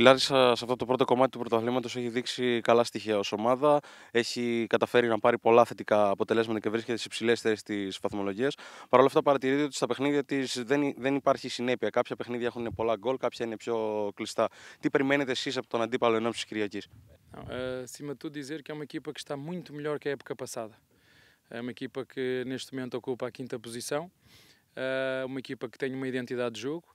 Η Λάρισα σε αυτό το πρώτο κομμάτι του πρωταθλήματο έχει δείξει καλά στοιχεία ω ομάδα. Έχει καταφέρει να πάρει πολλά θετικά αποτελέσματα και βρίσκεται στι υψηλέ θέσει τη βαθμολογία. Παρ' όλα αυτά, παρατηρείται ότι στα παιχνίδια τη δεν, δεν υπάρχει συνέπεια. Κάποια παιχνίδια έχουν πολλά γκολ, κάποια είναι πιο κλειστά. Τι περιμένετε εσεί από τον αντίπαλο ενό τη Κυριακή. Acima του dizer que é uma equipa que está muito melhor que a época passada. É uma equipa que neste momento ocupa a uma equipa que tem uma identidade de jogo,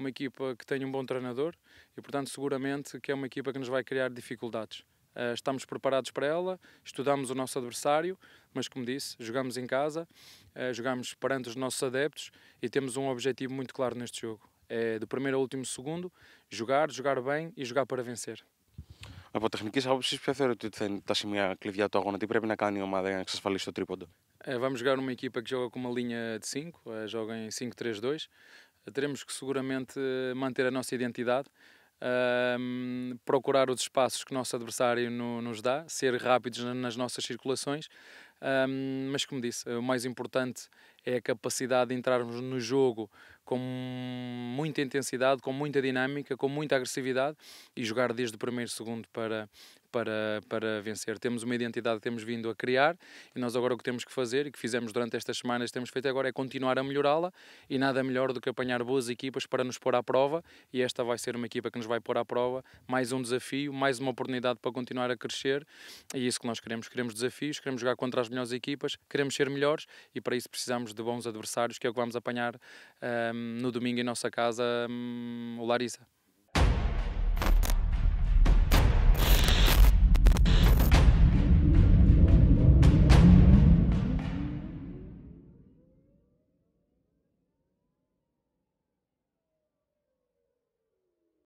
uma equipa que tem um bom treinador e, portanto, seguramente que é uma equipa que nos vai criar dificuldades. Eh, estamos preparados para ela, estudamos o nosso adversário, mas, como disse, jogamos em casa, eh, jogamos perante os nossos adeptos e temos um objetivo muito claro neste jogo: é do primeiro ao último segundo, jogar, jogar bem e jogar para vencer. Από τεχνική άποψη, ποιο θεωρείτε ότι θα είναι τα σημεία κλειδιά του αγώνα, τι πρέπει να κάνει η ομάδα για να εξασφαλίσει το τρίποντο. Vamos jogar uma equipa que joga com uma linha de 5, eh, joga em 5-3-2 teremos que seguramente manter a nossa identidade, um, procurar os espaços que o nosso adversário no, nos dá, ser rápidos nas nossas circulações, um, mas como disse, o mais importante é a capacidade de entrarmos no jogo com muita intensidade, com muita dinâmica, com muita agressividade e jogar desde o primeiro segundo para, para, para vencer. Temos uma identidade que temos vindo a criar e nós agora o que temos que fazer e que fizemos durante estas semanas, temos feito agora é continuar a melhorá-la e nada melhor do que apanhar boas equipas para nos pôr à prova e esta vai ser uma equipa que nos vai pôr à prova, mais um desafio, mais uma oportunidade para continuar a crescer e é isso que nós queremos, queremos desafios, queremos jogar contra as melhores equipas, queremos ser melhores e para isso precisamos de bons adversários que é o que vamos apanhar um, no domingo em nossa casa, um, o Larissa.